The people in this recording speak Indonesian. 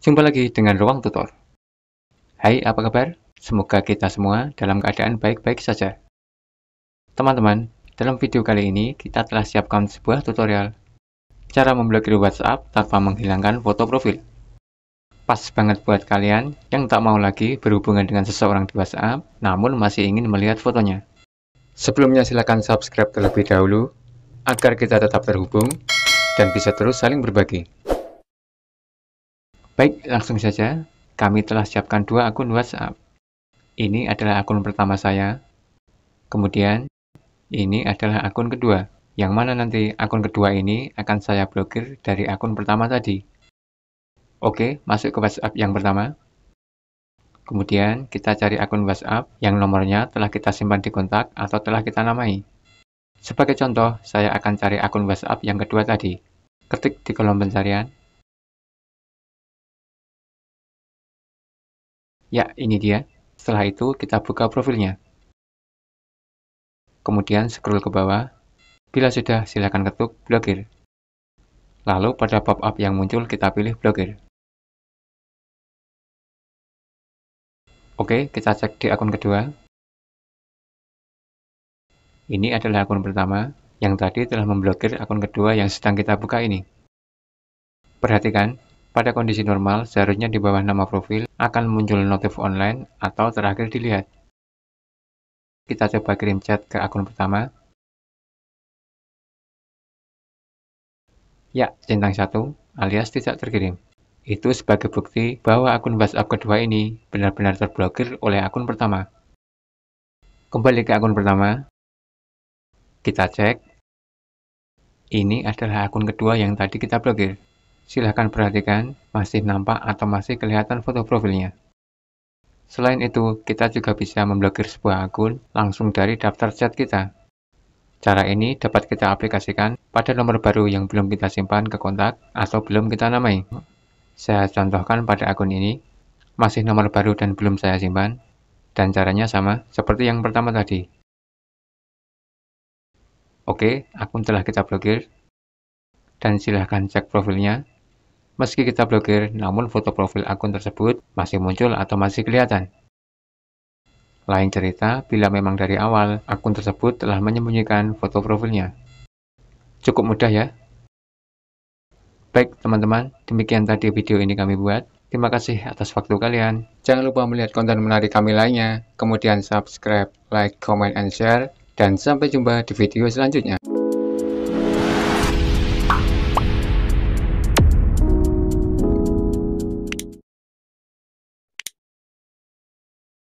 Jumpa lagi dengan Ruang Tutor. Hai, apa kabar? Semoga kita semua dalam keadaan baik-baik saja. Teman-teman, dalam video kali ini kita telah siapkan sebuah tutorial cara memblokir WhatsApp tanpa menghilangkan foto profil. Pas banget buat kalian yang tak mau lagi berhubungan dengan seseorang di WhatsApp namun masih ingin melihat fotonya. Sebelumnya silakan subscribe terlebih dahulu agar kita tetap terhubung dan bisa terus saling berbagi. Baik, langsung saja. Kami telah siapkan dua akun WhatsApp. Ini adalah akun pertama saya. Kemudian, ini adalah akun kedua, yang mana nanti akun kedua ini akan saya blokir dari akun pertama tadi. Oke, masuk ke WhatsApp yang pertama. Kemudian, kita cari akun WhatsApp yang nomornya telah kita simpan di kontak atau telah kita namai. Sebagai contoh, saya akan cari akun WhatsApp yang kedua tadi. Ketik di kolom pencarian Ya, ini dia. Setelah itu, kita buka profilnya. Kemudian scroll ke bawah. Bila sudah, silakan ketuk blogger. Lalu pada pop-up yang muncul, kita pilih blogger. Oke, kita cek di akun kedua. Ini adalah akun pertama, yang tadi telah memblokir akun kedua yang sedang kita buka ini. Perhatikan, pada kondisi normal, seharusnya di bawah nama profil akan muncul notif online atau terakhir dilihat. Kita coba kirim chat ke akun pertama. Ya, centang satu alias tidak terkirim. Itu sebagai bukti bahwa akun WhatsApp kedua ini benar-benar terblokir oleh akun pertama. Kembali ke akun pertama. Kita cek. Ini adalah akun kedua yang tadi kita blokir. Silahkan perhatikan, masih nampak atau masih kelihatan foto profilnya. Selain itu, kita juga bisa memblokir sebuah akun langsung dari daftar chat kita. Cara ini dapat kita aplikasikan pada nomor baru yang belum kita simpan ke kontak atau belum kita namai. Saya contohkan pada akun ini, masih nomor baru dan belum saya simpan, dan caranya sama seperti yang pertama tadi. Oke, akun telah kita blokir, dan silahkan cek profilnya Meski kita blokir, namun foto profil akun tersebut masih muncul atau masih kelihatan. Lain cerita, bila memang dari awal akun tersebut telah menyembunyikan foto profilnya. Cukup mudah ya. Baik teman-teman, demikian tadi video ini kami buat. Terima kasih atas waktu kalian. Jangan lupa melihat konten menarik kami lainnya. Kemudian subscribe, like, comment, and share. Dan sampai jumpa di video selanjutnya.